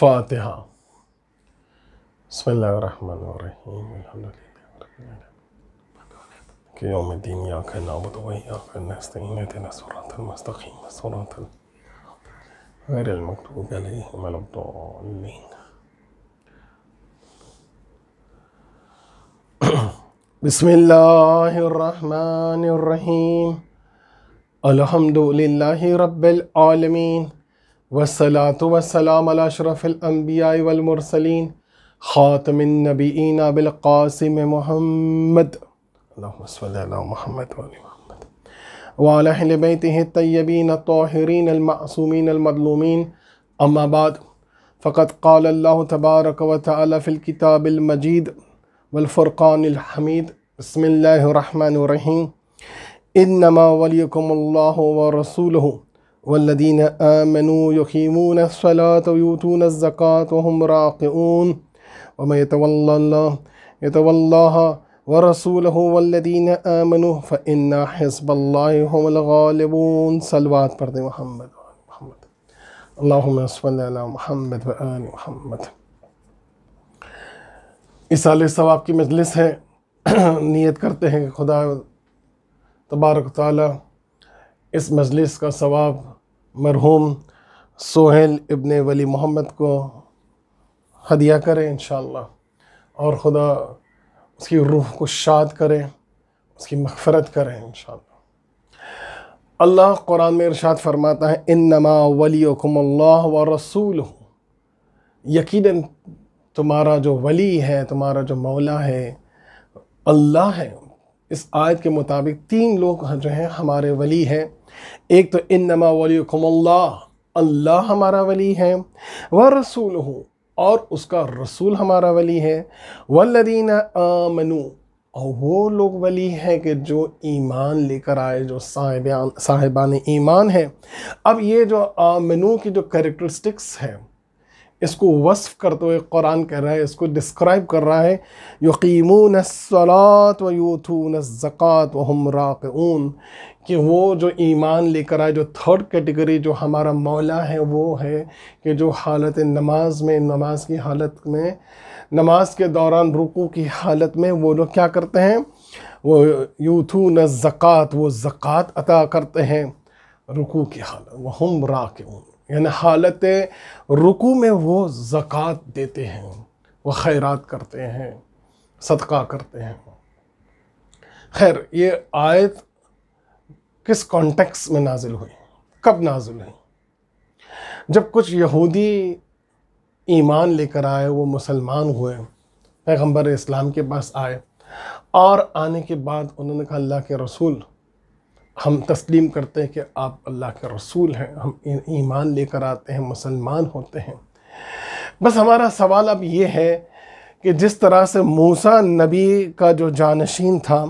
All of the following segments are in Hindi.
فاتحة بسم الله الرحمن الرحيم الحمد لله رب العالمين كي يوم الدين ياك نعبد وياك نستعين اهدنا الصراط المستقيم صراط غير المكتوب عليهم ولا الضالين بسم الله الرحمن الرحيم الحمد لله رب العالمين والصلاة والسلام على أشرف الأنبياء والمرسلين خاتم النبيين بالقاسم محمد اللهم صل على محمد وعلى محمد وعلى أهل بيته الطيبين الطاهرين المعصومين المظلومين أما بعد فقد قال الله تبارك وتعالى في الكتاب المجيد والفرقان الحميد بسم الله الرحمن الرحيم إنما وليكم الله ورسوله وهم راقعون وما يتولى الله يتولاها ورسوله والذين آمنوا فإن حزب الله هم الغالبون صلوات برد محمد محمد اللهم صل على محمد وآل محمد इस साल सवाब की मजलिस है नीयत करते हैं कि खुदा तबारक ताला इस मजलिस का सवाब मरहूम सोहेल इबन वली मोहम्मद को हदिया करें इन और ख़ुदा उसकी रूह को शाद करें उसकी मफ़रत करें इन अल्लाह कुरान में इरशाद फरमाता है इन नमा वली व रसूल यकीन तुम्हारा जो वली है तुम्हारा जो मौला है अल्लाह है इस आयत के मुताबिक तीन लोग जो हैं हमारे वली हैं एक तो इन नमा अल्लाह हमारा वली है व रसूल हूँ और उसका रसूल हमारा वली है वल्लदीन आमनु और वो लोग वली हैं कि जो ईमान लेकर आए जो साहिबान साहिबान ईमान है अब ये जो आमनु की जो करेक्टरिस्टिक्स है इसको वस्फ़ करते हुए कुरान कह रहा है इसको डिस्क्राइब कर रहा है यकीमून सलात व यूथून ज़क़़त वहम राक़ून कि वो जो ईमान लेकर आए जो थर्ड कैटेगरी जो हमारा मौला है वो है कि जो हालत नमाज में नमाज की हालत में नमाज के दौरान रुकू की हालत में वो लोग क्या करते हैं वो यूथू न ज़क़़त वो ज़क़़त अता करते हैं रुकू की हालत वह हम राक यानी हालत रुकू में वो ज़क़़त देते हैं वो खैरात करते हैं सदका करते हैं खैर ये आयत किस कॉन्टेक्स में नाजिल हुई कब नाजिल हुई जब कुछ यहूदी ईमान लेकर आए वो मुसलमान हुए पैगंबर इस्लाम के पास आए और आने के बाद उन्होंने कहा अल्लाह के रसूल हम तस्लीम करते हैं कि आप अल्लाह के रसूल हैं हम ईमान लेकर आते हैं मुसलमान होते हैं बस हमारा सवाल अब ये है कि जिस तरह से मूसा नबी का जो जानशीन था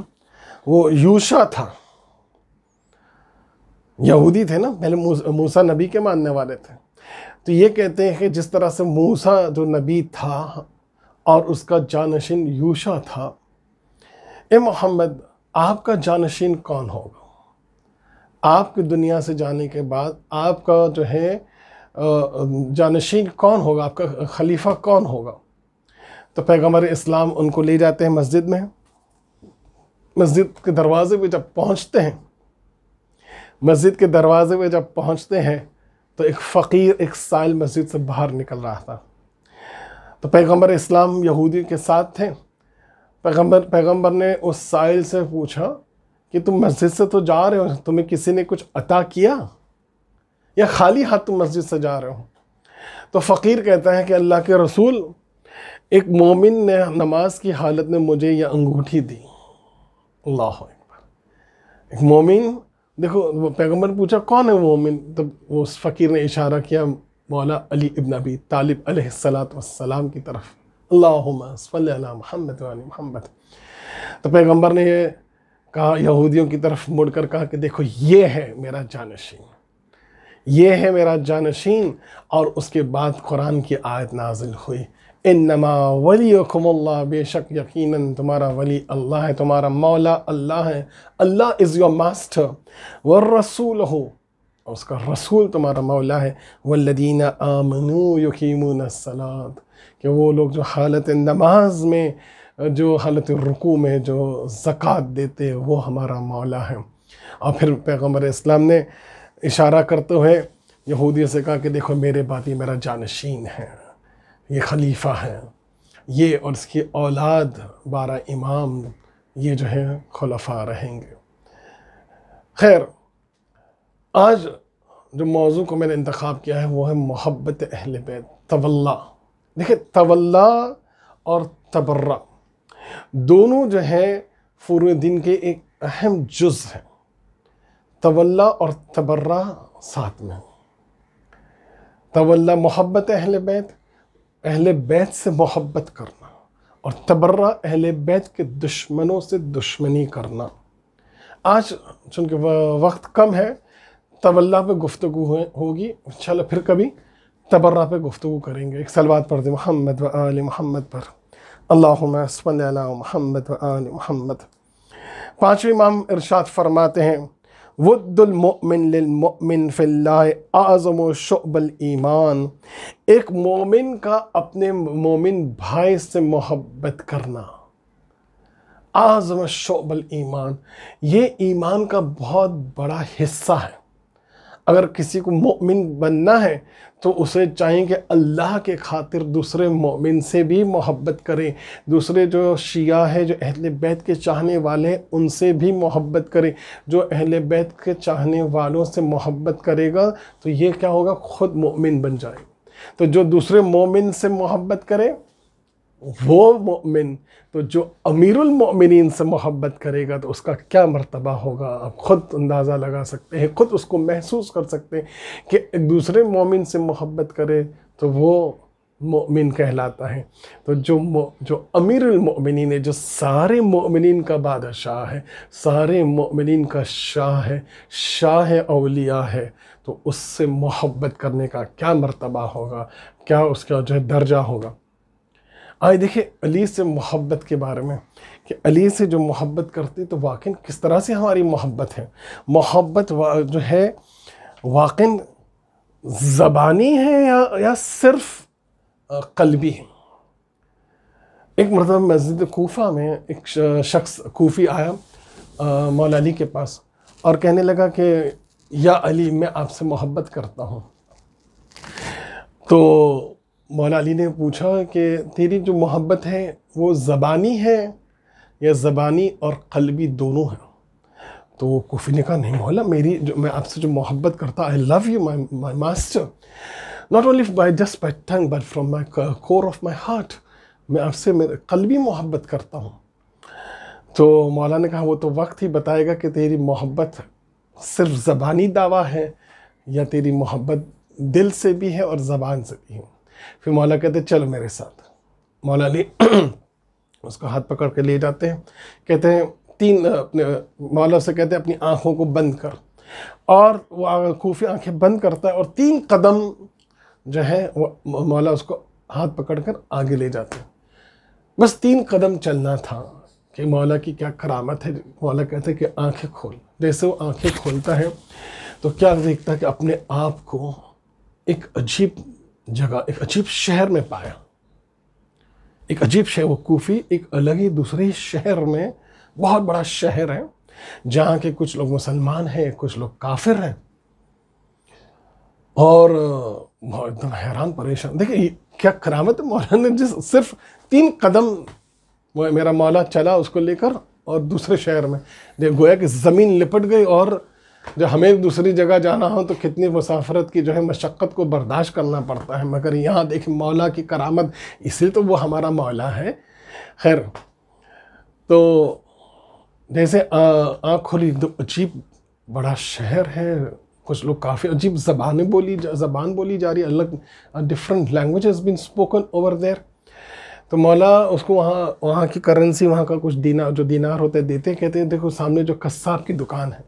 वो यूशा था यहूदी थे ना पहले मूसा नबी के मानने वाले थे तो ये कहते हैं कि जिस तरह से मूसा जो नबी था और उसका जानशीन यूशा था ए मोहम्मद आपका जानशीन कौन होगा आपकी दुनिया से जाने के बाद आपका जो है जानशीन कौन होगा आपका खलीफा कौन होगा तो पैगम्बर इस्लाम उनको ले जाते हैं मस्जिद में मस्जिद के दरवाज़े पे जब पहुंचते हैं मस्जिद के दरवाज़े में जब पहुंचते हैं तो एक फ़कीर एक साइल मस्जिद से बाहर निकल रहा था तो पैगंबर इस्लाम यहूदी के साथ थे पैगंबर पैगंबर ने उस साइल से पूछा कि तुम मस्जिद से तो जा रहे हो तुम्हें किसी ने कुछ अता किया या खाली हाथ तुम मस्जिद से जा रहे हो तो फ़कीर कहता है कि अल्लाह के रसूल एक मोमिन ने नमाज की हालत में मुझे यह अंगूठी दी अल्लाह एक मोमिन देखो पैगम्बर ने पूछा कौन है वो मोमिन तब वो उस फ़कीर ने इशारा किया मौला अली इब्न अबी तालिब सलाम की तरफ अल्लाह महमद महमद तो पैगम्बर ने कहा यहूदियों की तरफ मुड़ कर कहा कि देखो ये है मेरा जानशीन ये है मेरा जानशीन और उसके बाद कुरान की आयत नाजिल हुई इन्नमा वली वलीकुमल्ला बेशक यकीनन तुम्हारा वली अल्लाह है तुम्हारा मौला अल्लाह है अल्लाह इज़ योर मास्टर व रसूल हो और उसका रसूल तुम्हारा मौला है वल्लदीना आमनू यकीमून सलात कि वो लोग जो हालत नमाज में जो हालत रुकू में जो ज़क़़त देते हैं वो हमारा मौला है और फिर पैगम्बर इस्लाम ने इशारा करते हुए यहूदियों से कहा कि देखो मेरे बाद ही मेरा जानशीन है ये खलीफा हैं ये और उसकी औलाद बारह इमाम ये जो है खलफा रहेंगे खैर आज जो मौजू को मैंने इंतखब किया है वो है मोहब्बत अहल बैत तवल्ला देखिए तवल्ला और तबर्रा दोनों जो है फ़ुर दिन के एक अहम जुज़ हैं तवल्ला और तबर्रा साथ में तवल्ला मोहब्बत अहल बैत अहल बैत से मोहब्बत करना और तबर्रा अहल बैत के दुश्मनों से दुश्मनी करना आज चूँकि वक्त कम है तवल्ला पे गुफ्तु होगी इंशाल्लाह फिर कभी तबर्रा पे गुफ्तु करेंगे एक सलवात पढ़ दे मोहम्मद व आल मोहम्मद पर अल्लाहुम्मा सल मोहम्मद व आल मोहम्मद पाँचवें इमाम इरशाद फरमाते हैं वद्दुलमिन आज़म शबल ईमान एक मोमिन का अपने मोमिन भाई से मोहब्बत करना आज़म शबल ईमान ये ईमान का बहुत बड़ा हिस्सा है अगर किसी को मोमिन बनना है तो उसे चाहें कि अल्लाह के खातिर दूसरे मोमिन से भी मोहब्बत करें दूसरे जो शिया है जो अहल बैत के चाहने वाले हैं उनसे भी मोहब्बत करें जो अहल बैत के चाहने वालों से मोहब्बत करेगा तो ये क्या होगा ख़ुद मोमिन बन जाए तो जो दूसरे मोमिन से मोहब्बत करे वो मोमिन तो जो मोमिनीन से मोहब्बत करेगा तो उसका क्या मर्तबा होगा आप ख़ुद अंदाज़ा लगा सकते हैं ख़ुद उसको महसूस कर सकते हैं कि एक दूसरे मोमिन से मोहब्बत करे तो वो मोमिन कहलाता है तो जो जो अमीरमिन है जो सारे मोमिन का बादशाह है सारे मोमिन का शाह है शाह अवलिया है तो उससे मोहब्बत करने का क्या मर्तबा होगा क्या उसका जो है दर्जा होगा आज देखिए अली से मोहब्बत के बारे में कि अली से जो मोहब्बत करते तो वाकिन किस तरह से हमारी मोहब्बत है मोहब्बत जो है वाकिन ज़बानी है या या सिर्फ कलबी है एक मरतबा मस्जिद कोफा में एक शख्स कोफ़ी आया मौलाली के पास और कहने लगा कि या अली मैं आपसे मोहब्बत करता हूँ तो मौला अली ने पूछा कि तेरी जो मोहब्बत है वो ज़बानी है या ज़बानी और कलबी दोनों हैं तो वो कुफी ने कहा नहीं मौला मेरी जो मैं आपसे जो मोहब्बत करता I love you my my master not only by just by tongue but from my core of my heart मैं आपसे मेरे कलबी मोहब्बत करता हूँ तो मौला ने कहा वो तो वक्त ही बताएगा कि तेरी मोहब्बत सिर्फ ज़बानी दावा है या तेरी मोहब्बत दिल से भी है और ज़बान से भी है फिर मौला कहते चलो मेरे साथ मौला अली उसको हाथ पकड़ के ले जाते हैं कहते हैं तीन अपने मौला से कहते हैं अपनी आँखों को बंद कर और वो खूफी आँखें बंद करता है और तीन कदम जो है वो मौला उसको हाथ पकड़ कर आगे ले जाते हैं बस तीन कदम चलना था कि मौला की क्या करामत है मौला कहते हैं कि आंखें खोल जैसे वो आंखें खोलता है तो क्या देखता है कि अपने आप को एक अजीब जगह एक अजीब शहर में पाया एक अजीब शहर वो कूफी एक अलग ही दूसरे शहर में बहुत बड़ा शहर है जहाँ के कुछ लोग मुसलमान हैं कुछ लोग काफिर हैं और एकदम हैरान परेशान देखिए क्या करामत है मौलाना ने जिस सिर्फ तीन कदम वो मेरा मौला चला उसको लेकर और दूसरे शहर में देख गोया कि ज़मीन लिपट गई और जब हमें दूसरी जगह जाना हो तो कितनी मुसाफरत की जो है मशक्क़त को बर्दाश्त करना पड़ता है मगर यहाँ देखें मौला की करामत इसलिए तो वो हमारा मौला है खैर तो जैसे आँख खुली तो अजीब बड़ा शहर है कुछ लोग काफ़ी अजीब ज़बानें बोली ज़बान बोली जा रही है अलग different language been spoken over there तो मौला उसको वहाँ वहाँ की करेंसी वहाँ का कुछ दीना जो दीनार होते देते कहते हैं देखो सामने जो कस्साब की दुकान है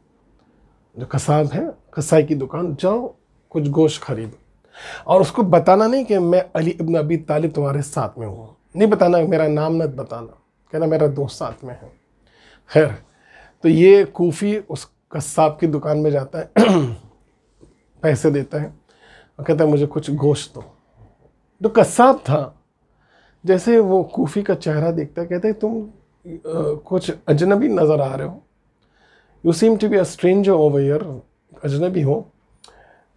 जो कसाब है कसाई की दुकान जाओ कुछ गोश्त खरीदो और उसको बताना नहीं कि मैं अली इब्न अबी तालिब तुम्हारे साथ में हूँ नहीं बताना मेरा नाम मत बताना कहना मेरा दोस्त साथ में है खैर तो ये कोफ़ी उस कस्साब की दुकान में जाता है पैसे देता है और कहता है मुझे कुछ गोश्त दो जो कस्साब था जैसे वो कोफ़ी का चेहरा देखता है कहते हैं तुम आ, कुछ अजनबी नज़र आ रहे हो you seem to be a stranger over here अजनबी हो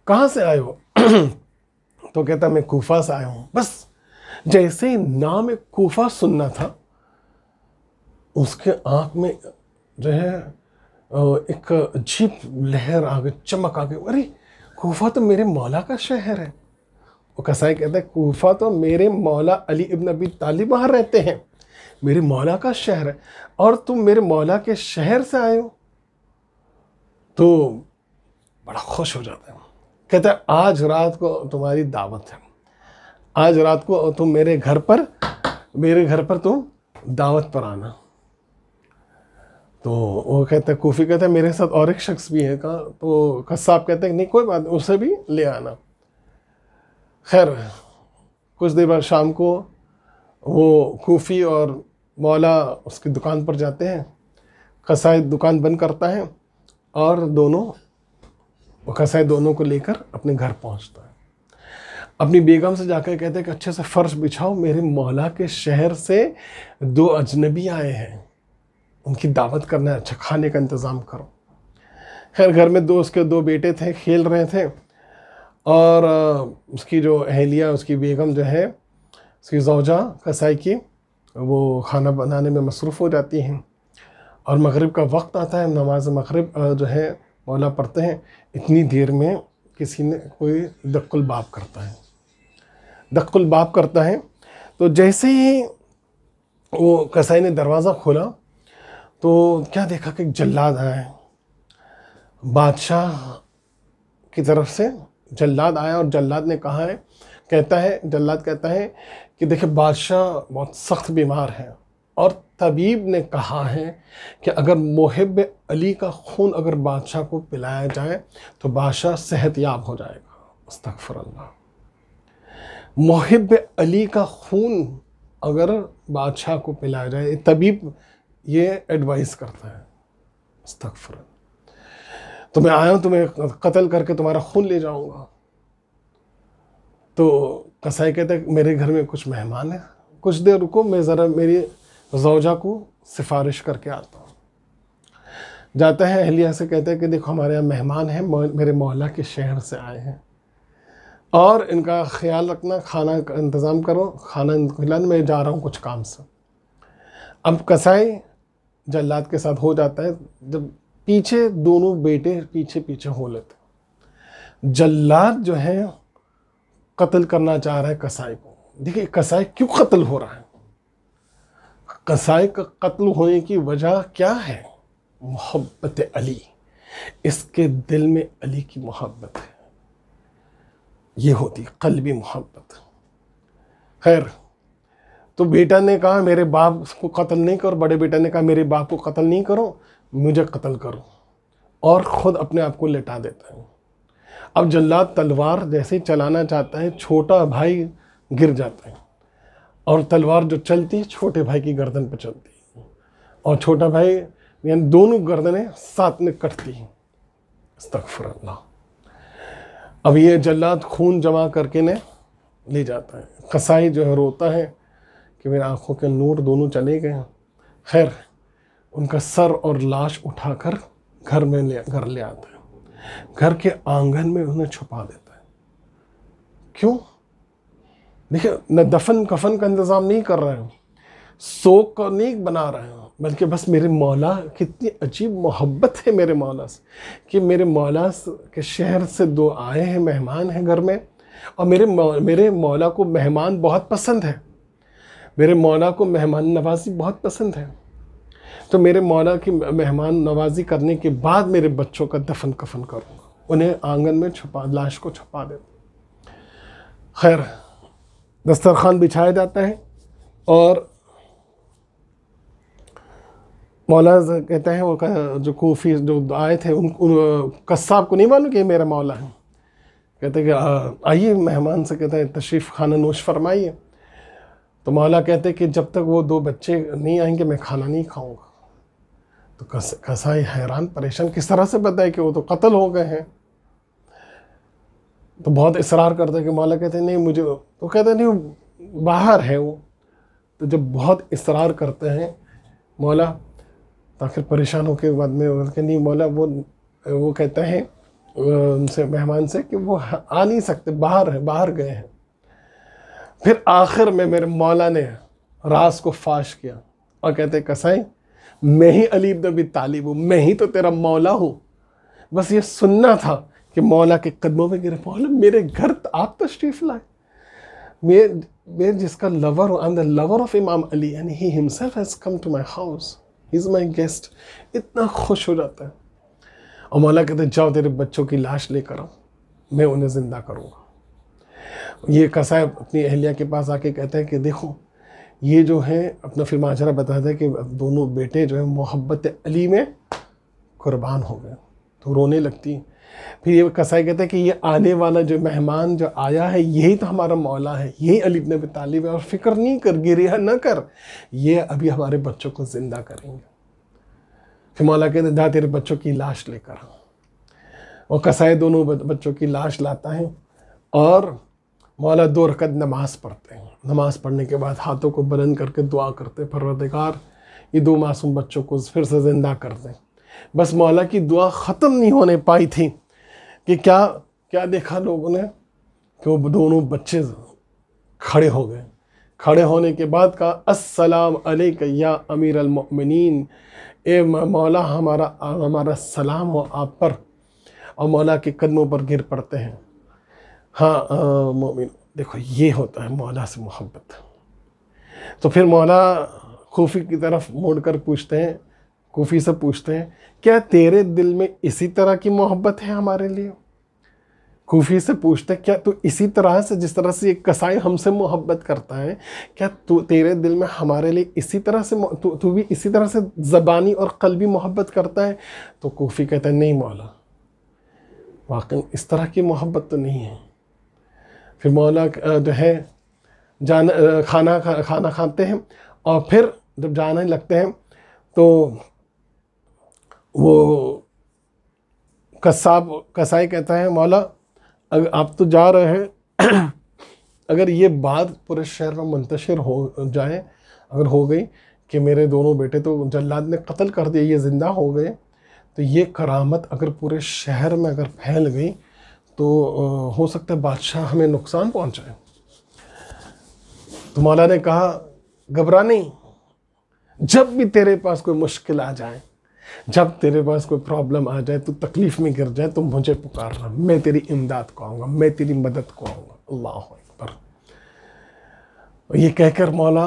कहाँ से आए हो तो कहता मैं कोफा से आया हूँ बस जैसे नाम कोफा सुनना था उसके आँख में जो है एक अजीब लहर आ गई चमक आ गई अरे कोफा तो मेरे मौला का शहर है वो कसाई कहता है कोफा तो मेरे मौला अली इब्न अबी तालिब वहाँ रहते हैं मेरे मौला का शहर है और तुम मेरे मौला के शहर से आए हो तो बड़ा खुश हो जाता है कहते हैं आज रात को तुम्हारी दावत है आज रात को तुम मेरे घर पर मेरे घर पर तुम दावत पर आना तो वो कहते हैं कोफी कहते हैं मेरे साथ और एक शख्स भी है कहा तो कस्साब कहते हैं नहीं कोई बात उसे भी ले आना खैर कुछ देर बाद शाम को वो कोफी और मौला उसकी दुकान पर जाते हैं कसाई दुकान बंद करता है और दोनों कसाई दोनों को लेकर अपने घर पहुंचता है अपनी बेगम से जाकर कहते हैं कि अच्छे से फ़र्श बिछाओ मेरे मौला के शहर से दो अजनबी आए हैं उनकी दावत करना है अच्छा खाने का इंतज़ाम करो खैर घर में दो उसके दो बेटे थे खेल रहे थे और उसकी जो अहलिया उसकी बेगम जो है उसकी जौजा कसाई की वो खाना बनाने में मसरूफ़ हो जाती हैं और मगरिब का वक्त आता है नमाज मगरब जो है मौला पढ़ते हैं इतनी देर में किसी ने कोई दक्कुल बाप करता है दक्कुल बाप करता है तो जैसे ही वो कसाई ने दरवाज़ा खोला तो क्या देखा कि जल्लाद आया है बादशाह की तरफ से जल्लाद आया और जल्लाद ने कहा है कहता है जल्लाद कहता है कि देखिए बादशाह बहुत सख्त बीमार है और तबीब ने कहा है कि अगर मोहब अली का खून अगर बादशाह को पिलाया जाए तो बादशाह सेहतयाब हो जाएगा मुस्तफ़र अल्लाह मोहब अली का खून अगर बादशाह को पिलाया जाए तबीब ये एडवाइस करता है मुस्तफ़र तो मैं आया हूँ तुम्हें कत्ल करके तुम्हारा खून ले जाऊँगा तो कसाई कहते मेरे घर में कुछ मेहमान हैं कुछ देर रुको मैं ज़रा मेरी जोजा को सिफारिश करके आता हूँ जाता है अहलिया से कहते हैं कि देखो हमारे यहाँ मेहमान हैं मेरे मोहल्ला के शहर से आए हैं और इनका ख्याल रखना खाना का इंतज़ाम करो खाना खिलाने मैं जा रहा हूँ कुछ काम से अब कसाई जल्लाद के साथ हो जाता है जब पीछे दोनों बेटे पीछे पीछे हो लेते जल्लाद जो है कत्ल करना चाह रहा है कसाई को देखिए कसाई क्यों कत्ल हो रहा है कसाई का कत्ल होने की वजह क्या है मोहब्बत अली इसके दिल में अली की मोहब्बत है ये होती कलबी मोहब्बत खैर तो बेटा ने कहा मेरे बाप को कत्ल नहीं करो बड़े बेटा ने कहा मेरे बाप को कत्ल नहीं करो मुझे कत्ल करो और ख़ुद अपने आप को लेटा देता है अब जल्लाद तलवार जैसे चलाना चाहता है छोटा भाई गिर जाता है और तलवार जो चलती छोटे भाई की गर्दन पर चलती और छोटा भाई यानी दोनों गर्दनें साथ में कटती तकफर अल्लाह अब ये जल्लाद खून जमा करके ने ले जाता है कसाई जो है रोता है कि मेरी आँखों के नूर दोनों चले गए खैर उनका सर और लाश उठाकर घर में ले घर ले आता है घर के आंगन में उन्हें छुपा देता है क्यों देखिए न दफन कफन का इंतज़ाम नहीं कर रहे हूँ सोक का नहीं बना रहे हूँ बल्कि बस मेरे मौला कितनी अजीब मोहब्बत है मेरे मौला से कि मेरे मौला के शहर से दो आए हैं मेहमान हैं घर में और मेरे मेरे मौला को मेहमान बहुत पसंद है मेरे मौला को मेहमान नवाजी बहुत पसंद है तो मेरे मौला की मेहमान नवाजी करने के बाद मेरे बच्चों का दफन कफन करूँगा उन्हें आंगन में छुपा लाश को छुपा दे खैर दस्तरखान बिछाया जाता है और मौला कहते हैं वो जो कोफी जो आए थे उन, उन कस्साब को नहीं मालूम कि मेरा मौला है कहते हैं कि आइए मेहमान से कहते हैं तशरीफ़ खाना नोश फरमाइए तो मौला कहते कि जब तक वो दो बच्चे नहीं आएंगे मैं खाना नहीं खाऊंगा तो कस कसाई हैरान परेशान किस तरह से बताए कि वो तो कत्ल हो गए हैं तो बहुत इसरार करता कि मौला कहते नहीं मुझे तो कहते नहीं बाहर है वो तो जब बहुत इसरार करते हैं मौला तो आखिर परेशान होकर बाद में कहते नहीं मौला वो वो कहते हैं उनसे मेहमान से कि वो आ नहीं सकते बाहर है बाहर गए हैं फिर आखिर में मेरे मौला ने रास को फाश किया और कहते कसाई मैं ही अलीब नबी तालिब हूँ मैं ही तो तेरा मौला हूँ बस ये सुनना था कि मौला के कदमों में गिरे मौला मेरे घर आप तशरीफ़ लाए मैं मैं जिसका लवर हूँ I am the lover of Imam Ali and he himself has come to my house he is my guest इतना खुश हो जाता है और मौला कहते जाओ तेरे बच्चों की लाश लेकर आओ मैं उन्हें ज़िंदा करूँगा ये कसाब अपनी अहलिया के पास आके कहते हैं कि देखो ये जो है अपना फिर माजरा बताता है कि दोनों बेटे जो है मोहब्बत अली में कुर्बान हो गए तो रोने लगती है फिर ये कसाई कहते हैं कि ये आने वाला जो मेहमान जो आया है यही तो हमारा मौला है यही अलीब इबन तालिब है और फ़िक्र नहीं कर गिरिया ना कर ये अभी हमारे बच्चों को ज़िंदा करेंगे फिर मौला कहते जा तेरे बच्चों की लाश लेकर आओ और कसाई दोनों बच्चों की लाश लाता है और मौला दो रकत नमाज़ पढ़ते हैं नमाज़ पढ़ने के बाद हाथों को बुलंद करके दुआ करते हैं परवरदिगार ये दो मासूम बच्चों को फिर से ज़िंदा कर दें बस मौला की दुआ ख़त्म नहीं होने पाई थी कि क्या क्या देखा लोगों ने कि वो दोनों बच्चे खड़े हो गए खड़े होने के बाद कहा अस्सलाम अलैक या अमीर अलमिन ए मौला हमारा हमारा सलाम हो आप पर और मौला के कदमों पर गिर पड़ते हैं हाँ मोमिन देखो ये होता है मौला से मोहब्बत तो फिर मौला खूफी की तरफ मुड़ कर पूछते हैं कोफ़ी से पूछते हैं क्या तेरे दिल में इसी तरह की मोहब्बत है हमारे लिए कोफ़ी से पूछते हैं क्या तू इसी तरह से जिस तरह से ये कसाई हमसे मोहब्बत करता है क्या तू तेरे दिल में हमारे लिए इसी तरह से तू तू भी इसी तरह से ज़बानी और कलबी मोहब्बत करता है तो कोफ़ी कहता है नहीं मौला वाकई इस तरह की मोहब्बत तो नहीं है फिर मौला जो है जाना खाना खाना खाते हैं और फिर जब जाने लगते हैं तो वो कसाब कसाई कहता है मौला अगर आप तो जा रहे हैं अगर ये बात पूरे शहर में मंतशर हो जाए अगर हो गई कि मेरे दोनों बेटे तो जल्लाद ने कत्ल कर दिया ये ज़िंदा हो गए तो ये करामत अगर पूरे शहर में अगर फैल गई तो हो सकता है बादशाह हमें नुकसान पहुंचाए तो मौला ने कहा घबरा नहीं जब भी तेरे पास कोई मुश्किल आ जाए जब तेरे पास कोई प्रॉब्लम आ जाए तो तकलीफ़ में गिर जाए तो मुझे पुकारना मैं तेरी इमदाद को आऊँगा मैं तेरी मदद को आऊँगा अल्लाह अकबर ये कहकर मौला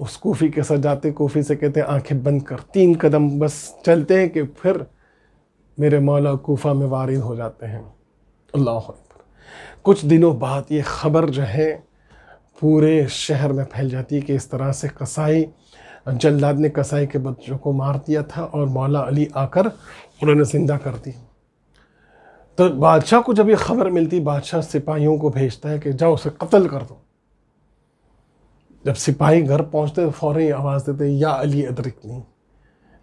उस कोफ़ी के साथ जाते कोफ़ी से कहते आंखें बंद कर तीन कदम बस चलते हैं कि फिर मेरे मौला कोफ़ा में वारिद हो जाते हैं अल्लाह कुछ दिनों बाद ये ख़बर जो है पूरे शहर में फैल जाती है कि इस तरह से कसाई जल्लाद ने कसाई के बच्चों को मार दिया था और मौला अली आकर उन्होंने जिंदा कर दी तो बादशाह को जब ये खबर मिलती बादशाह सिपाहियों को भेजता है कि जाओ उसे कत्ल कर दो जब सिपाही घर पहुंचते तो फ़ौर ही आवाज़ देते या अली अदरकनी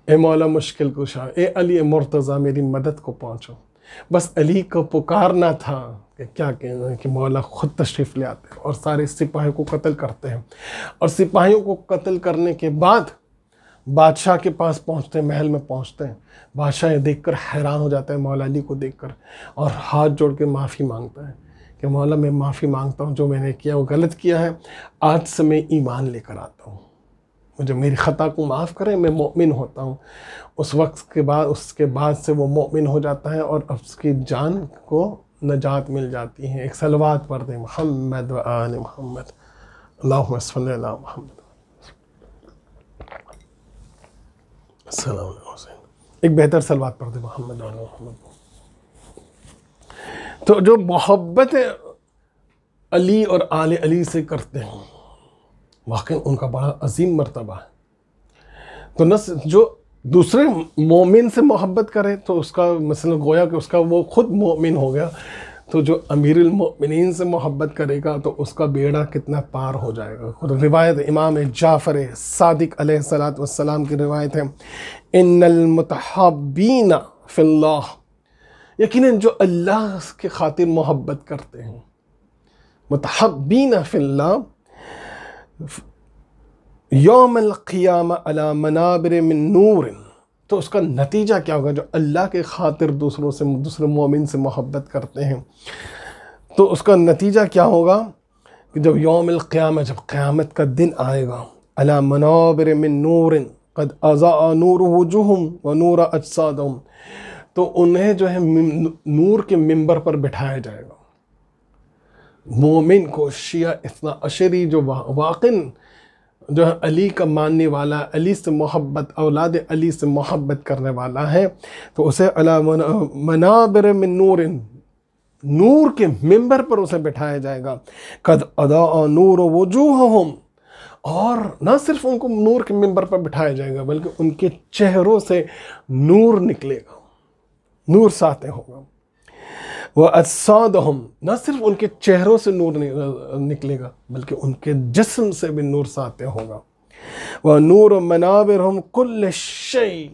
ए मौला मुश्किल कुशा ए अली मुर्तज़ा मेरी मदद को पहुंचो बस अली को पुकारना था क्या कहना है कि मौला ख़ुद तशरीफ़ ले आते हैं और सारे सिपाहियों को कत्ल करते हैं और सिपाहियों को कत्ल करने के बाद बादशाह के पास पहुंचते हैं महल में पहुंचते हैं बादशाह ये देखकर हैरान हो जाता है मौला अली को देखकर और हाथ जोड़ के माफ़ी मांगता है कि मौला मैं माफ़ी मांगता हूँ जो मैंने किया वो गलत किया है आज से मैं ईमान लेकर आता हूँ मुझे मेरी ख़ता को माफ़ करें मैं मोमिन होता हूँ उस वक्त के बाद उसके बाद से वो मोमिन हो जाता है और उसकी जान को नजात मिल जाती हैं एक सलवात पढ़ते महमद व आल महमद अल्लाह महमद एक बेहतर सलवात पढ़ते मोहम्मद और मोहम्मद तो जो मोहब्बत अली और आल अली से करते हैं वाकई उनका बड़ा अजीम मरतबा है तो न जो दूसरे मोमिन से मोहब्बत करे तो उसका मसलन गोया कि उसका वो खुद मोमिन हो गया तो जो अमीरमिन से मोहब्बत करेगा तो उसका बेड़ा कितना पार हो जाएगा खुद रिवायत इमाम जाफ़र सदक सलात वसलाम की रिवायत है इनमतहाबीना फ़िल्ला यकीन जो अल्लाह के ख़ातिर मोहब्बत करते हैं मतहबीना फ़िल्ला योम अला मनाबर मिन नूर तो उसका नतीजा क्या होगा जो अल्लाह के खातिर दूसरों से दूसरे मोमिन से मोहब्बत करते हैं तो उसका नतीजा क्या होगा कि जब योम जब क़्यामत का दिन आएगा अला मनाबर मिन नूर कद अज़ा नूर वजूहम व नूर अजसादम तो उन्हें जो है नूर के मंबर पर बिठाया जाएगा मोमिन को शिया इतना अशरी जो वा, वाकिन जो है अली का मानने वाला अली से मोहब्बत औलाद अली से मोहब्बत करने वाला है तो उसे अला मनाबर में नूर नूर के मेंबर पर उसे बैठाया जाएगा कद अदा नूर वजूह हम और ना सिर्फ उनको नूर के मेंबर पर बिठाया जाएगा बल्कि उनके चेहरों से नूर निकलेगा नूर साते होगा वह हम न सिर्फ उनके चेहरों से नूर निकलेगा बल्कि उनके जिसम से भी नूर साते होगा वह नूर मनाबिर हम कुल शई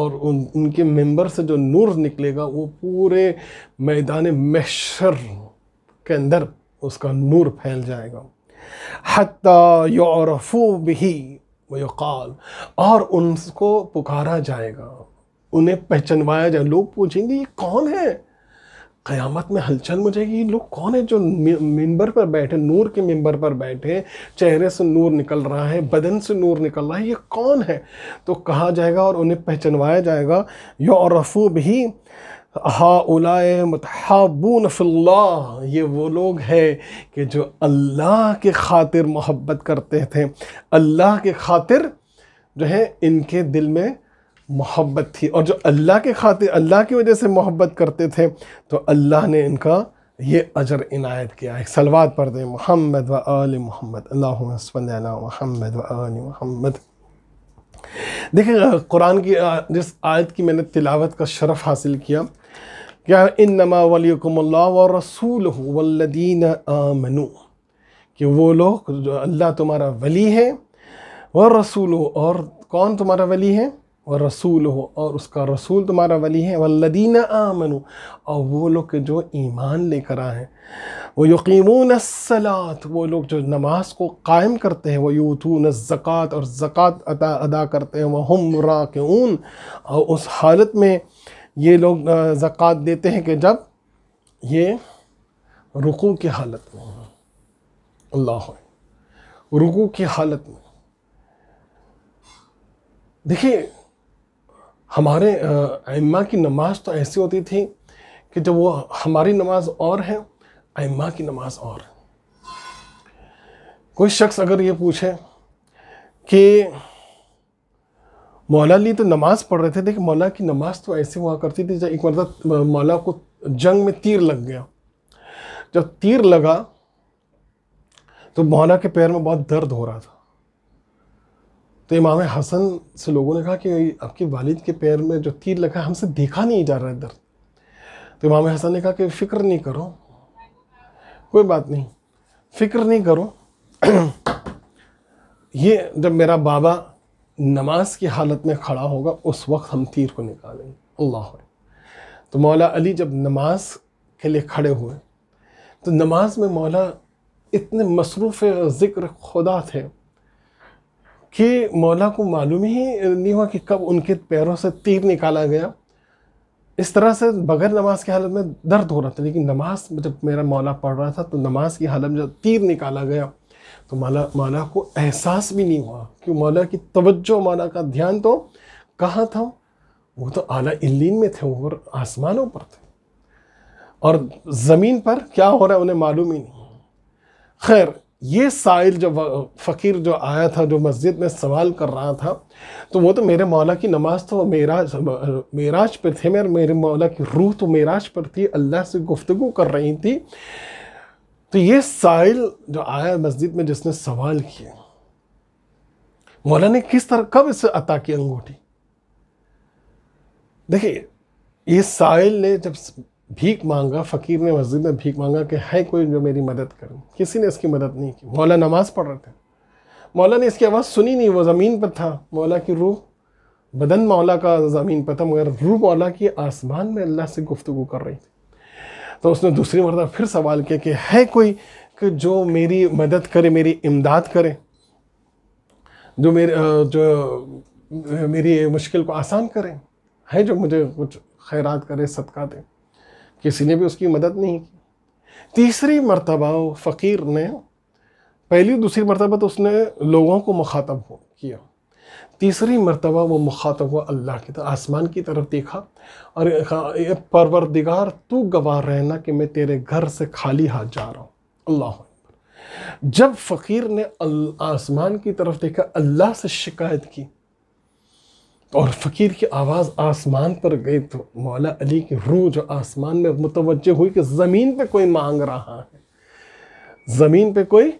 और उन उनके मेंबर से जो नूर निकलेगा वो पूरे मैदान मशर के अंदर उसका नूर फैल जाएगा हत्ता योरफू भी वक़ाल और उनको पुकारा जाएगा उन्हें पहचानवाया जाए लोग पूछेंगे ये कौन है क़यामत में हलचल मचेगी ये लोग कौन है जो मेंबर पर बैठे नूर के मेंबर पर बैठे चेहरे से नूर निकल रहा है बदन से नूर निकल रहा है ये कौन है तो कहा जाएगा और उन्हें पहचानवाया जाएगा यौरफू भी हा उलाए मतहाबून फिल्ला ये वो लोग हैं कि जो अल्लाह के खातिर मोहब्बत करते थे अल्लाह के खातिर जो है इनके दिल में मोहब्बत थी और जो अल्लाह के खाते अल्लाह की वजह से मोहब्बत करते थे तो अल्लाह ने इनका ये अजर इनायत किया एक सलवाद पर दें मोहम्मद व आल मोहम्मद अल्लाह मोहम्मद व आल मोहम्मद देखिए कुरान की जिस आयत की मैंने तिलावत का शरफ़ हासिल किया क्या इन नमा वलीकमल्ला व रसूल वल्लदीन आमनु कि वो लोग जो अल्लाह तुम्हारा वली है व रसूल और कौन तुम्हारा वली है व रसूल हो और उसका रसूल तुम्हारा वली है वल्लदीना आमनु और वो लोग के जो ईमान लेकर आए हैं वो यकीमून सलात वो लोग जो नमाज को कायम करते हैं वो यूतून ज़क़़त और ज़क़़त अदा अदा करते हैं वह हम राकून और उस हालत में ये लोग ज़क़़त देते हैं कि जब ये रुकू की हालत में अल्लाह रुकू की हालत में देखिए हमारे अम्मा की नमाज तो ऐसी होती थी कि जब वो हमारी नमाज और है अम्मा की नमाज और कोई शख्स अगर ये पूछे कि मौला ली तो नमाज पढ़ रहे थे देखिए मौला की नमाज तो ऐसे हुआ करती थी जब एक मरत मौला को जंग में तीर लग गया जब तीर लगा तो मौला के पैर में बहुत दर्द हो रहा था तो इमाम हसन से लोगों ने कहा कि आपके वालिद के पैर में जो तीर लगा है हमसे देखा नहीं जा रहा है दर्द तो इमाम हसन ने कहा कि फ़िक्र नहीं करो कोई बात नहीं फ़िक्र नहीं करो ये जब मेरा बाबा नमाज की हालत में खड़ा होगा उस वक्त हम तीर को निकालेंगे अल्लाह तो मौला अली जब नमाज के लिए खड़े हुए तो नमाज में मौला इतने मसरूफ़ ज़िक्र खुदा थे कि मौला को मालूम ही नहीं हुआ कि कब उनके पैरों से तीर निकाला गया इस तरह से बगैर नमाज की हालत में दर्द हो रहा था लेकिन नमाज जब मेरा मौला पढ़ रहा था तो नमाज की हालत में जब तीर निकाला गया तो मौला मौला को एहसास भी नहीं हुआ कि मौला की तवज्जो मौला का ध्यान तो कहाँ था वो तो आला इल्लीन में थे और आसमानों पर थे और ज़मीन पर क्या हो रहा है उन्हें मालूम ही नहीं खैर ये साइल जो फ़कीर जो आया था जो मस्जिद में सवाल कर रहा था तो वो तो मेरे मौला की नमाज तो मेराज मेराज पर थे मेरे मेरे मौला की रूह तो मेराज पर थी अल्लाह से गुफ्तु कर रही थी तो ये साइल जो आया मस्जिद में जिसने सवाल किया मौला ने किस तरह कब इसे अता की अंगूठी देखिए ये साइल ने जब भीख मांगा फ़कीर ने मस्जिद में भीख मांगा कि है कोई जो मेरी मदद करे किसी ने इसकी मदद नहीं की मौला नमाज़ पढ़ रहे थे मौला ने इसकी आवाज़ सुनी नहीं वो ज़मीन पर था मौला की रूह बदन मौला का ज़मीन पर था मगर रूह मौला की आसमान में अल्लाह से गुफ्तु कर रही थी तो उसने दूसरी मरतब फिर सवाल किया कि है कोई कि जो मेरी मदद करे मेरी इमदाद करे जो मेरे जो मेरी मुश्किल को आसान करे है जो मुझे कुछ खैरात करे सदका दे किसी ने भी उसकी मदद नहीं की तीसरी मरतबा फ़कीर ने पहली दूसरी मरतबा तो उसने लोगों को मुखातब किया तीसरी मरतबा वो मुखातब हुआ अल्लाह की तरफ आसमान की तरफ देखा और परवरदिगार तू गवार रहना कि मैं तेरे घर से खाली हाथ जा रहा हूँ अल्लाह जब फ़कीर ने आसमान की तरफ देखा अल्लाह से शिकायत की और फ़कीर की आवाज़ आसमान पर गई तो मौला अली की रूह जो आसमान में मुतवज हुई कि ज़मीन पे कोई मांग रहा है ज़मीन पे कोई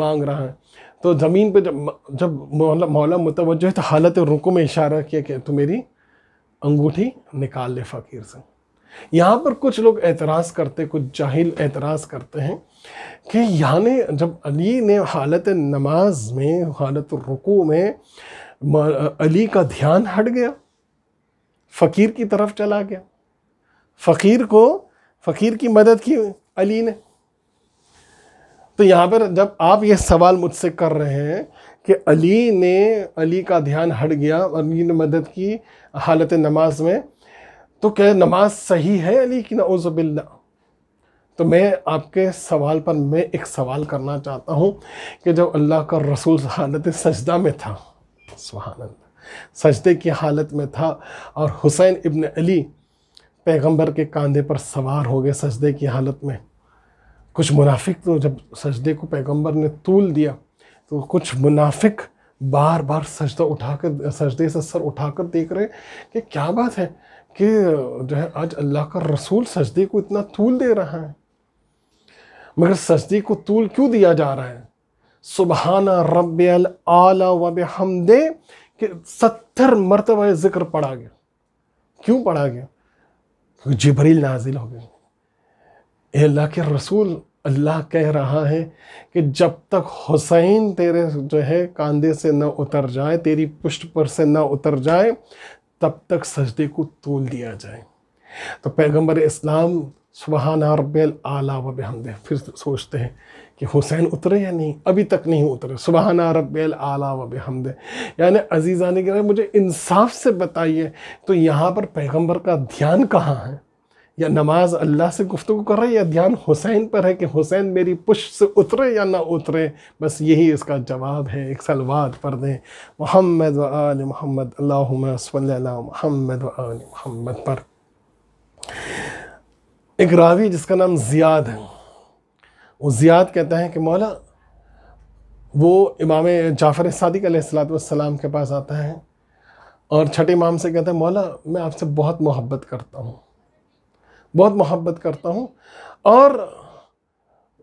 मांग रहा है तो ज़मीन पे जब जब मौला मौला मुतवज है तो हालत रुको में इशारा किया कि तू मेरी अंगूठी निकाल ले फ़कीर से यहाँ पर कुछ लोग एतराज़ करते कुछ जाहिल एतराज़ करते हैं कि यानी जब अली ने हालत नमाज में हालत रुकू में अली का ध्यान हट गया फ़कीर की तरफ चला गया फ़कीर को फ़कीर की मदद की अली ने तो यहाँ पर जब आप ये सवाल मुझसे कर रहे हैं कि अली ने अली का ध्यान हट गया अली ने मदद की हालत नमाज में तो क्या नमाज सही है अली की नौज़बिल्ला तो मैं आपके सवाल पर मैं एक सवाल करना चाहता हूँ कि जब अल्लाह का रसूल हालत सजदा में था सुहानंद सजदे की हालत में था और हुसैन इब्न अली पैगंबर के कंधे पर सवार हो गए सजदे की हालत में कुछ मुनाफिक तो जब सजदे को पैगंबर ने तूल दिया तो कुछ मुनाफिक बार बार सजदा उठाकर सजदे से सर उठाकर देख रहे कि क्या बात है कि जो है आज अल्लाह का रसूल सजदे को इतना तूल दे रहा है मगर सजदे को तूल क्यों दिया जा रहा है सुबहाना रब आला वब हमदे कि सत्तर मरतबा ज़िक्र पढ़ा गया क्यों पढ़ा गया क्योंकि जबरील नाजिल हो गए अल्लाह के रसूल अल्लाह कह रहा है कि जब तक हुसैन तेरे जो है कांधे से न उतर जाए तेरी पुष्ट पर से न उतर जाए तब तक सजदे को तोल दिया जाए तो पैगंबर इस्लाम सुबहाना रब्बल आला व बेहमद फिर सोचते हैं कि हुसैन उतरे या नहीं अभी तक नहीं उतरे सुबहाना रब्बल आला व बेहमद यानी अजीज़ ने के मुझे इंसाफ से बताइए तो यहाँ पर पैगंबर का ध्यान कहाँ है या नमाज अल्लाह से गुफ्तु कर रहे या ध्यान हुसैन पर है कि हुसैन मेरी पुश से उतरे या ना उतरे बस यही इसका जवाब है एक सलवाद पर दें मोहम्मद आल मोहम्मद अल्लाह महमद आल महमद पर एक रावी जिसका नाम ज़ियाद है वो ज़ियाद कहता है कि मौला वो इमाम जाफ़र सदक सलाम के पास आता है और छठे इमाम से कहता है मौला मैं आपसे बहुत मोहब्बत करता हूँ बहुत मोहब्बत करता हूँ और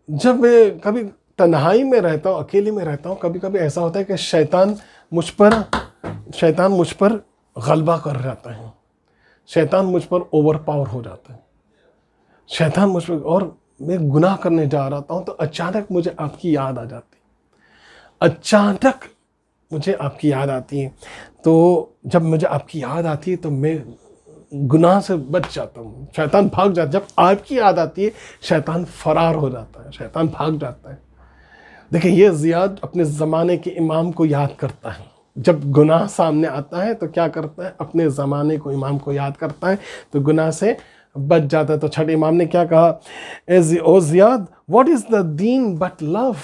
जब मैं कभी तन्हाई में रहता हूँ अकेले में रहता हूँ कभी कभी ऐसा होता है कि शैतान मुझ पर शैतान मुझ पर गलबा कर जाता है शैतान मुझ पर ओवर पावर हो जाता है शैतान मुझ पर और मैं गुनाह करने जा रहा हूँ तो अचानक मुझे आपकी याद आ जाती अचानक मुझे आपकी याद आती है तो जब मुझे आपकी याद आती है तो मैं गुनाह से बच जाता हूँ शैतान भाग जाता जब आपकी याद आती है शैतान फरार हो जाता है शैतान भाग जाता है देखिए ये जियाद अपने ज़माने के इमाम को याद करता है जब गुनाह सामने आता है तो क्या करता है अपने ज़माने को इमाम को याद करता है तो गुनाह से बच जाता है तो छठे इमाम ने क्या कहा एज O Ziyad what is the दीन बट लव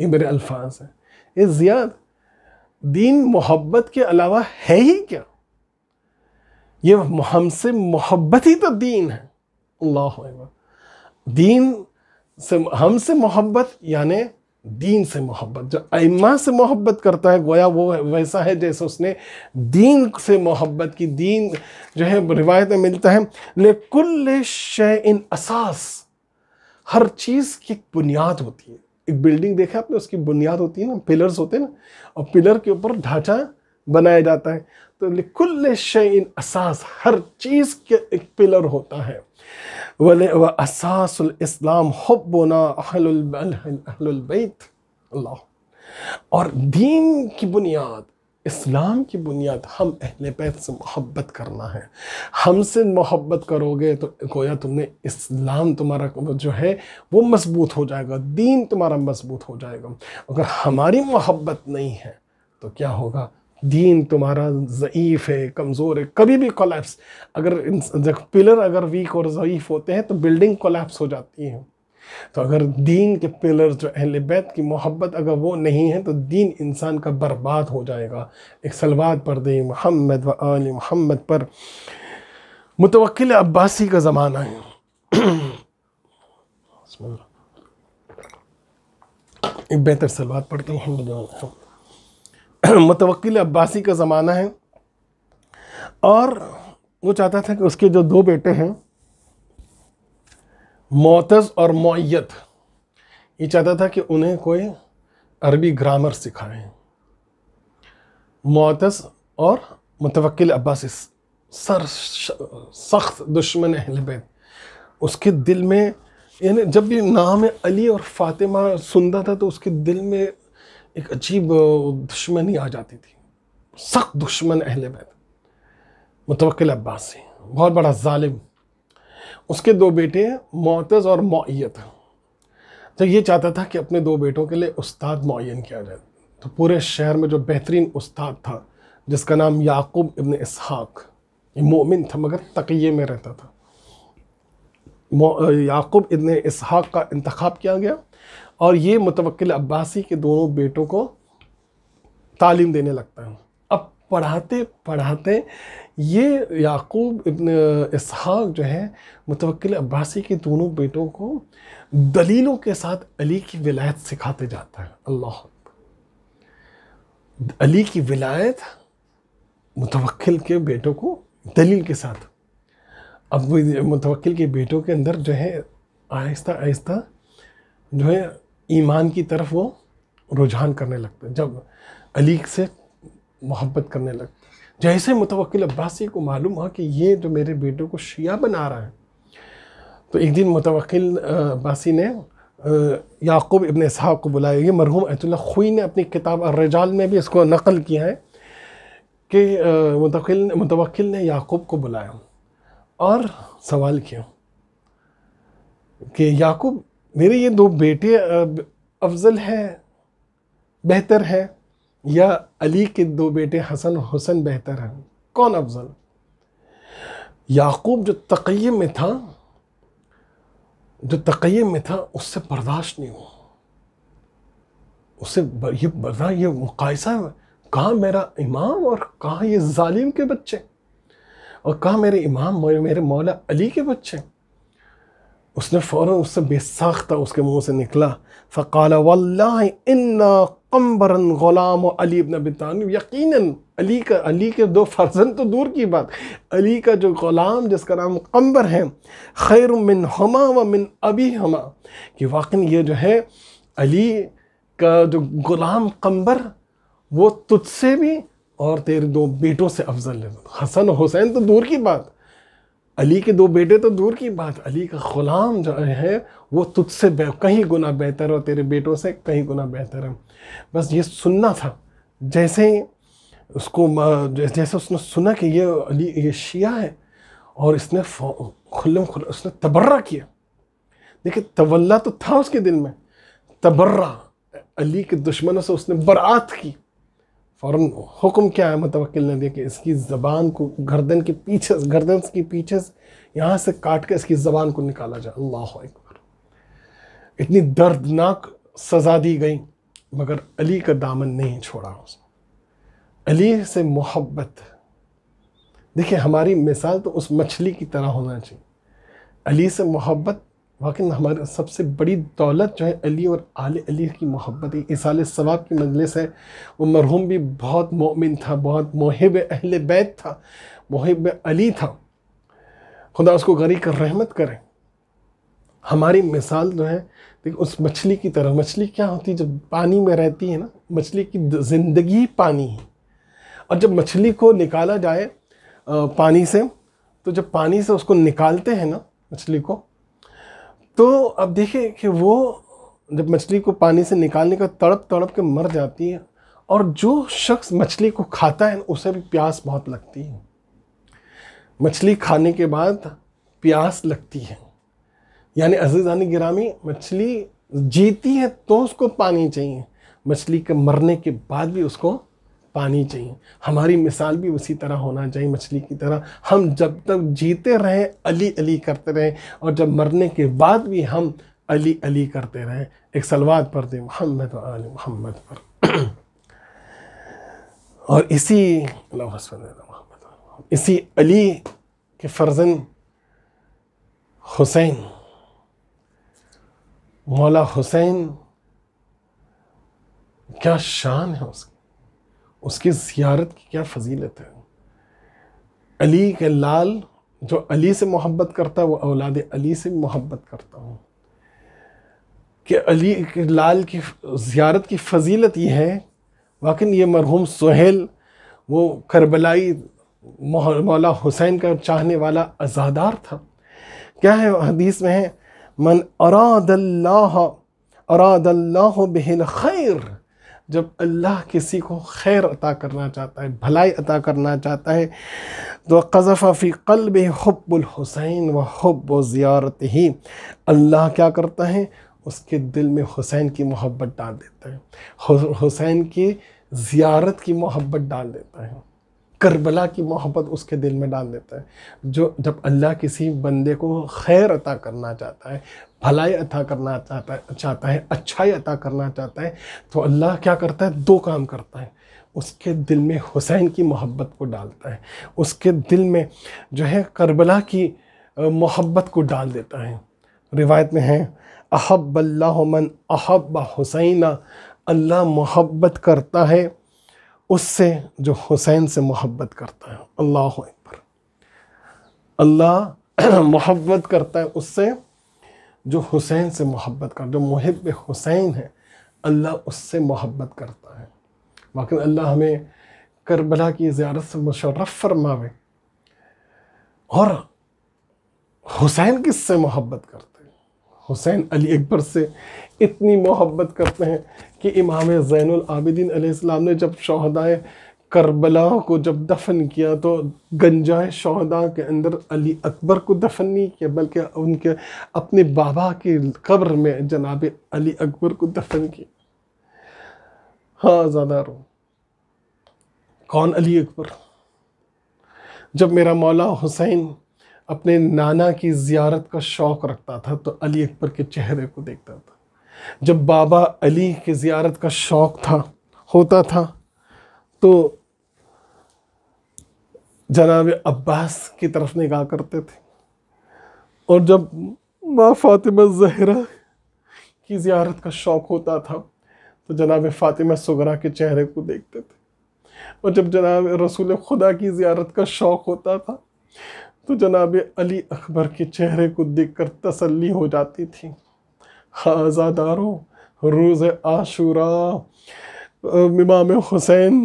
ये मेरे अल्फाज हैं ए जियाद दीन मोहब्बत के अलावा है ही क्या ये हमसे मोहब्बत ही तो दीन है अल्लाह दीन से हमसे मोहब्बत यानि दीन से मोहब्बत जो अम्मा से मोहब्बत करता है गोया वो वैसा है जैसे उसने दीन से मोहब्बत की दीन जो है रिवायत में मिलता है ले कुल शे इन असास हर चीज़ की बुनियाद होती है एक बिल्डिंग देखा आपने उसकी बुनियाद होती है ना पिलर्स होते हैं ना और पिलर के ऊपर ढांचा बनाया जाता है तो कुल शे इन असास हर चीज़ के एक पिलर होता है इस्लाम व अल्लाह और दीन की बुनियाद इस्लाम की बुनियाद हम अहल पैद से मोहब्बत करना है हमसे मोहब्बत करोगे तो गोया तुमने इस्लाम तुम्हारा जो है वो मजबूत हो जाएगा दीन तुम्हारा मजबूत हो जाएगा अगर हमारी मोहब्बत नहीं है तो क्या होगा दीन तुम्हारा ज़यीफ़ है कमज़ोर है कभी भी कोलैप्स अगर जब पिलर अगर वीक और ज़यीफ़ होते हैं तो बिल्डिंग कोलैप्स हो जाती है तो अगर दीन के पिलर जो अहल बैत की मोहब्बत अगर वो नहीं है तो दीन इंसान का बर्बाद हो जाएगा एक सलवात पर दे मोहम्मद व आल मोहम्मद पर मुतवक्किल अब्बासी का ज़माना है एक बेहतर सलवात पढ़ते हैं मतवक्ल अब्बासी का ज़माना है और वो चाहता था कि उसके जो दो बेटे हैं मोतज़ और मोयत ये चाहता था कि उन्हें कोई अरबी ग्रामर सिखाए मोतज़ और मतवक्ल अब्बासी सर सख्त दुश्मन अहल बैत उसके दिल में यानी जब भी नाम अली और फातिमा सुनता था तो उसके दिल में एक अजीब दुश्मनी आ जाती थी सख्त दुश्मन अहले बैत मुतवक्किल अब्बास से बहुत बड़ा ालिम उसके दो बेटे मोतज़ और मोयत तो ये चाहता था कि अपने दो बेटों के लिए उस्ताद मुन किया जाए तो पूरे शहर में जो बेहतरीन उस्ताद था जिसका नाम याकूब इबन इसहाक ये मोमिन था मगर तकिए में रहता था याकूब इबन इसहाक का इंतखब किया गया और ये मुतवक्ल अब्बासी के दोनों बेटों को तालीम देने लगता है अब पढ़ाते पढ़ाते ये याकूब इबन इसहाक जो है मुतवक्ल अब्बासी के दोनों बेटों को दलीलों के साथ अली की विलायत सिखाते जाता है अल्लाह अली की विलायत मुतवक्ल के बेटों को दलील के साथ अब मुतवक्ल के बेटों के अंदर जो है आहिस्ता आहिस्ता जो है ईमान की तरफ वो रुझान करने लगते जब अली से मोहब्बत करने लगते जैसे मुतवक्ल अब्बासी को मालूम हुआ कि ये जो मेरे बेटे को शिया बना रहा है तो एक दिन मुतवक्ल अब्बासी ने याकूब इबन साहब को बुलाया ये मरहूम अतुल्ला खुई ने अपनी किताब अर्रजाल में भी इसको नकल किया है कि मुतवक्ल मुतवक्ल ने याकूब को बुलाया और सवाल किया कि याकूब मेरे ये दो बेटे अफजल है बेहतर है या अली के दो बेटे हसन हुसन बेहतर हैं कौन अफजल याकूब जो तक़य में था जो तक़य में था उससे बर्दाश्त नहीं हुआ उससे बर, ये बर्दा ये मुकायसा कहाँ मेरा इमाम और कहाँ ये जालिम के बच्चे और कहाँ मेरे इमाम मेरे मौला अली के बच्चे उसने फ़ौर उससे बेसाख्ता उसके मुँह से निकला फ़काल वल्ला कम्बरन ग़ुलाम अली इबन बितानब यकीनन अली का अली के दो फर्जन तो दूर की बात अली का जो ग़ुलाम जिसका नाम कम्बर है खैर मिन हमा व मिन अबी हमा कि वाकई ये जो है अली का जो ग़ुलाम कम्बर वो तुझसे भी और तेरे दो बेटों से अफजल है हसन हुसैन तो दूर की बात अली के दो बेटे तो दूर की बात अली का ग़ुलाम जो है वो तुझसे कहीं गुना बेहतर और तेरे बेटों से कहीं गुना बेहतर है बस ये सुनना था जैसे ही उसको जैसे उसने सुना कि ये अली ये शिया है और इसने खुल उसने तबर्रा किया देखिए तवल्ला तो था उसके दिल में तबर्रा अली के दुश्मनों से उसने बरात की फ़ौर हुक्म क्या है मुतवक्ल ने दिया कि इसकी ज़बान को गर्दन के पीछे गर्दन के पीछे यहाँ से काट कर इसकी ज़बान को निकाला जाए अल्लाह अकबर इतनी दर्दनाक सज़ा दी गई मगर अली का दामन नहीं छोड़ा उसने अली से मोहब्बत देखिए हमारी मिसाल तो उस मछली की तरह होना चाहिए अली से मोहब्बत वाकई हमारे सबसे बड़ी दौलत जो है अली और आले अली की मोहब्बत है इसाल सवाब की मजलिस है वो मरहूम भी बहुत मोमिन था बहुत महब अहल बैत था महब अली था खुदा उसको गरी कर रहमत करें हमारी मिसाल जो है देखो उस मछली की तरह मछली क्या होती है जब पानी में रहती है ना मछली की ज़िंदगी पानी है और जब मछली को निकाला जाए पानी से तो जब पानी से उसको निकालते हैं ना मछली को तो अब देखिए कि वो जब मछली को पानी से निकालने का तड़प तड़प के मर जाती है और जो शख्स मछली को खाता है उसे भी प्यास बहुत लगती है मछली खाने के बाद प्यास लगती है यानी अजीज़ानी गिरामी मछली जीती है तो उसको पानी चाहिए मछली के मरने के बाद भी उसको पानी चाहिए हमारी मिसाल भी उसी तरह होना चाहिए मछली की तरह हम जब तक जीते रहे अली अली करते रहें और जब मरने के बाद भी हम अली अली करते रहे एक सलवाद पढ़ते मोहम्मद आल मोहम्मद पर और इसी मोहम्मद इसी अली के फर्जन हुसैन मौला हुसैन क्या शान है उसकी उसकी जियारत की क्या फजीलत है अली के लाल जो अली से मोहब्बत करता है वो औलाद अली से मोहब्बत करता हूँ कि अली के लाल की ज़ियारत की फजीलत ये है वाकिन ये मरहूम सुहेल वो करबलाई मौला हुसैन का चाहने वाला आज़ादार था क्या है हदीस में है मन अरादल्ला अरादल्ला बिहिल खैर जब अल्लाह किसी को खैर अता करना चाहता है भलाई अता करना चाहता है तो कज़फ़ा फ़ी हब्बुल हुसैन व हब ज़ियारत ही अल्लाह क्या करता है उसके दिल में हुसैन की मोहब्बत डाल देता है हुसैन की ज़ियारत की मोहब्बत डाल देता है करबला की मोहब्बत उसके दिल में डाल देता है जो जब अल्लाह किसी बंदे को खैर अता करना चाहता है भलाई अता करना चाहता है चाहता है अच्छाई अता करना चाहता है तो अल्लाह क्या करता है दो काम करता है उसके दिल में हुसैन की मोहब्बत को डालता है उसके दिल में जो है करबला की मोहब्बत को डाल देता है रिवायत में है मन अहब हुसैन अल्लाह मोहब्बत करता है उससे जो हुसैन से मोहब्बत करता है अल्लाह अकबर अल्लाह मोहब्बत करता है उससे जो हुसैन से मोहब्बत कर जो महब हुसैन है अल्लाह उससे मोहब्बत करता है वाकई अल्लाह हमें करबला की ज़्यारत से मुशर्रफ़ फरमावे और हुसैन किस से मोहब्बत करते हैं हुसैन अली अकबर से इतनी मोहब्बत करते हैं कि इमाम ज़ैनआबिदीन ने जब शहदाय करबला को जब दफन किया तो गंजाए शहदा के अंदर अली अकबर को दफन नहीं किया बल्कि उनके अपने बाबा की कब्र में जनाब अली अकबर को दफन किया हाँ ज़्यादा रो कौन अली अकबर जब मेरा मौला हुसैन अपने नाना की ज़ियारत का शौक़ रखता था तो अली अकबर के चेहरे को देखता था जब बाबा अली की ज़ियारत का शौक़ था होता था तो जनाब अब्बास की तरफ निगाह करते थे और जब माँ फातिमा जहरा की ज़्यारत का शौक़ होता था तो जनाब फातिमा सगरा के चेहरे को देखते थे और जब जनाब रसूल खुदा की ज़्यारत का शौक़ होता था तो जनाब अली अकबर के चेहरे को देख कर तसली हो जाती थी खाजादारों रोज़ आशूरा इमाम हुसैन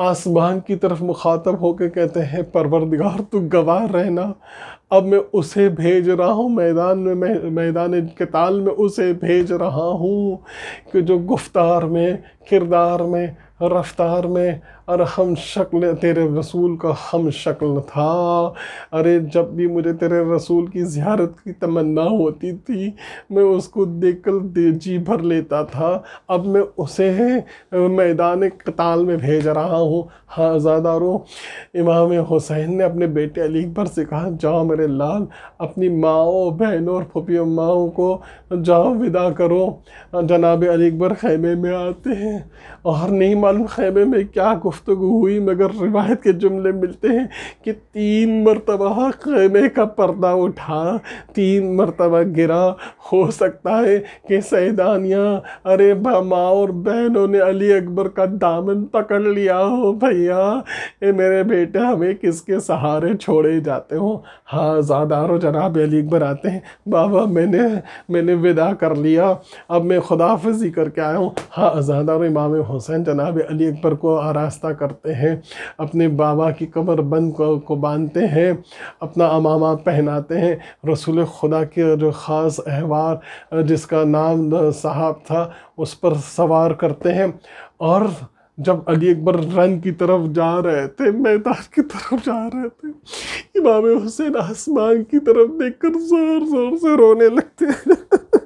आसमान की तरफ मुखातब होकर कहते हैं परवरदिगार तू गवार रहना अब मैं उसे भेज रहा हूँ मैदान में मैदान ताल में उसे भेज रहा हूँ कि जो गुफ्तार में किरदार में रफ्तार में और हम शक्ल तेरे रसूल का हम शक्ल था अरे जब भी मुझे तेरे रसूल की ज्यारत की तमन्ना होती थी मैं उसको देख कर जी भर लेता था अब मैं उसे मैदान कताल में भेज रहा हूँ हाँ आजादारो इमाम हुसैन ने अपने बेटे अली अकबर से कहा जाओ मेरे लाल अपनी माओ बहनों और फुपियों माओ को जाओ विदा करो जनाब अली अकबर खैमे में आते हैं और नहीं मालूम खैमे में क्या गुफ्तु हुई मगर रिवायत के जुमले मिलते हैं कि तीन मरतबा खैमे का पर्दा उठा तीन मरतबा गिरा हो सकता है कि सैदानियाँ अरे माँ और बहनों ने अली अकबर का दामन पकड़ लिया हो भैया ये मेरे बेटे हमें किसके सहारे छोड़े जाते हो हाँ ज़ादार जनाब अली अकबर आते हैं बाबा मैंने मैंने विदा कर लिया अब मैं खुदाफजी करके आया हूँ हाँ ज़ादार इमाम हुसैन जनाब अली अकबर को आरास्ता ऐसा करते हैं अपने बाबा की कमर बंद को, को बांधते हैं अपना अमामा पहनाते हैं रसूल खुदा के जो ख़ास अहवार जिसका नाम साहब था उस पर सवार करते हैं और जब अली अकबर रन की तरफ जा रहे थे मैदान की तरफ जा रहे थे इमाम हुसैन आसमान की तरफ देखकर ज़ोर ज़ोर से रोने लगते हैं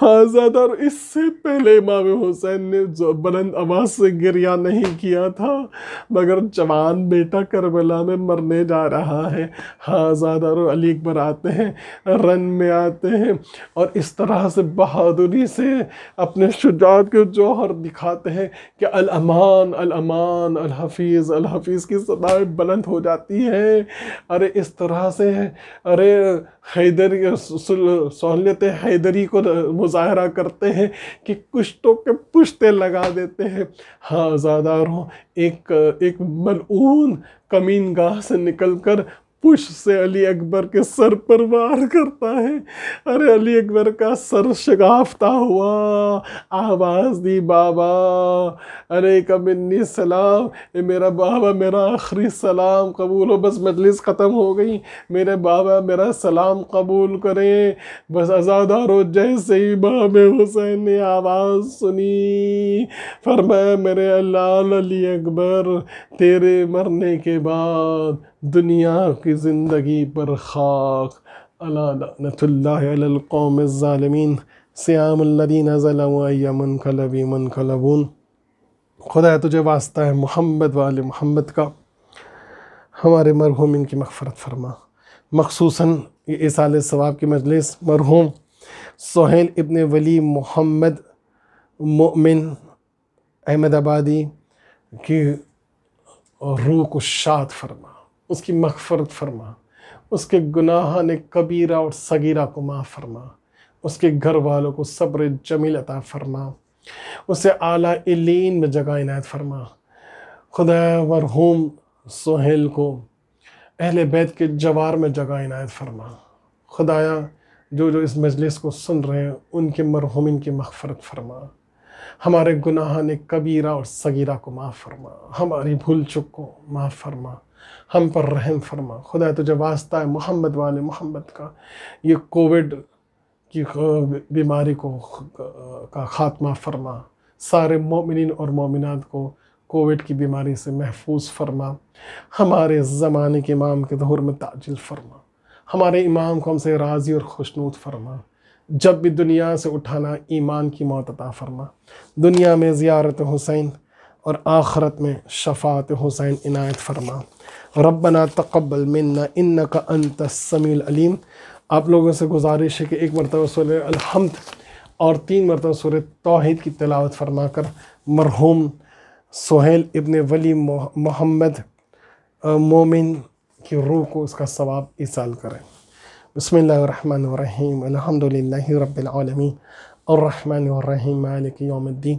हाजाद और इससे पहले इमाम हुसैन ने जो बुलंद आवाज़ से गिरिया नहीं किया था मगर जवान बेटा करबला में मरने जा रहा है हाजाद और अली अकबर आते हैं रन में आते हैं और इस तरह से बहादुरी से अपने शुजात के जौहर दिखाते हैं कि अलमान हफीज अल हफीज की सदाएँ बुलंद हो जाती है अरे इस तरह से अरे हैदरी सहूलियत हैदरी को मुजाहरा करते हैं कि कुश्तों के पुश्ते लगा देते हैं हाँ ज़ादारों एक एक मलून कमीन गाह से निकल कर पुश से अली अकबर के सर पर वार करता है अरे अली अकबर का सर शगाफ्ता हुआ आवाज़ दी बाबा अरे कमिन्नी सलाम ए मेरा बाबा मेरा आखिरी सलाम कबूल हो बस मजलिस ख़त्म हो गई मेरे बाबा मेरा सलाम कबूल करें बस आज़ादार हो जैसे ही बाब हुसैन ने आवाज़ सुनी फरमाया मेरे अल्लाह अली अकबर तेरे मरने के बाद दुनिया की ज़िंदगी पर खाक अलातुल्लाम ालमीन सयामल्लिन ज़लमन खलबी मन खलबून खुदा तुझे वास्ता है मोहम्मद वाल मोहम्मद का हमारे मरहूम इनकी मगफरत फरमा मखसूस ये इसाल सवाब की मजलिस मरहूम सोहेल इबन वली मोहम्मद मोमिन अहमदाबादी की रूह को शाद फरमा उसकी मगफरत फरमा उसके गुनाह ने कबीरा और सगीरा को माफ़ फरमा उसके घर वालों को सब्र जमील अता फरमा उसे आला इलीन में जगह इनायत फरमा खुदा वरहूम सोहेल को अहल बैत के जवार में जगह इनायत फरमा खुदाया जो जो इस मजलिस को सुन रहे हैं उनके मरहूमिन की मगफरत फरमा हमारे गुनाह ने कबीरा और सगीरा को माफ़ फरमा हमारी भूल चुक को माफ़ फरमा हम पर रहम फरमा खुदा तुझे वास्ता है मोहम्मद वाले मोहम्मद का ये कोविड की बीमारी को का ख़ात्मा फरमा सारे मोमिन और मोमिनत को कोविड की बीमारी से महफूज फरमा हमारे ज़माने के इमाम के दौर में ताजिल फरमा हमारे इमाम को हमसे राज़ी और खुशनूद फरमा जब भी दुनिया से उठाना ईमान की मौत अता फरमा दुनिया में ज़ियारत हुसैन और आखरत में शफात हुसैन इनायत फरमा रबना तकबल मन्ना इन्न का अंत समील अलीम आप लोगों से गुजारिश है कि एक मरतबा सूर अलहमद और तीन मरतबा सूर तोहद की तलावत फरमा कर मरहूम सोहेल इबन वली मोहम्मद मोमिन की रूह को उसका सवाब इसाल करें बसमीम अलहमदिल्ला रबालमी और मालिक योमद्दीन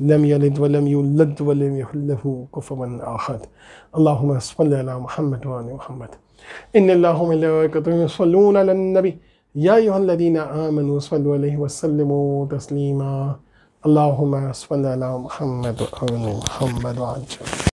لم يلد ولم يولد ولم يكن له كفوا احد اللهم صل على محمد وعلى محمد ان الله وملائكته يصلون على النبي يا ايها الذين امنوا صلوا عليه وسلموا تسليما اللهم صل على محمد وعلى محمد وعلى